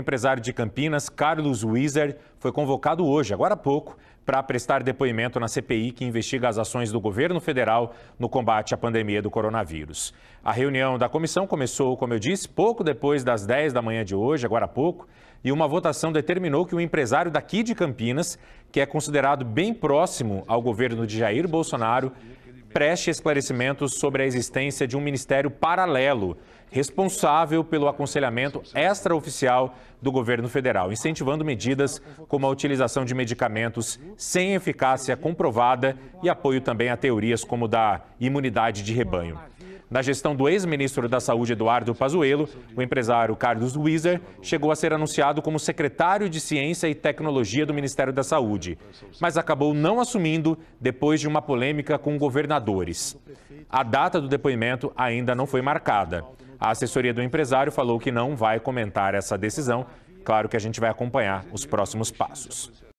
empresário de Campinas, Carlos Wieser, foi convocado hoje, agora há pouco, para prestar depoimento na CPI que investiga as ações do governo federal no combate à pandemia do coronavírus. A reunião da comissão começou, como eu disse, pouco depois das 10 da manhã de hoje, agora há pouco, e uma votação determinou que o um empresário daqui de Campinas, que é considerado bem próximo ao governo de Jair Bolsonaro, preste esclarecimentos sobre a existência de um ministério paralelo, responsável pelo aconselhamento extraoficial do governo federal, incentivando medidas como a utilização de medicamentos sem eficácia comprovada e apoio também a teorias como da imunidade de rebanho. Na gestão do ex-ministro da Saúde Eduardo Pazuello, o empresário Carlos Wieser chegou a ser anunciado como secretário de Ciência e Tecnologia do Ministério da Saúde, mas acabou não assumindo depois de uma polêmica com governadores. A data do depoimento ainda não foi marcada. A assessoria do empresário falou que não vai comentar essa decisão. Claro que a gente vai acompanhar os próximos passos.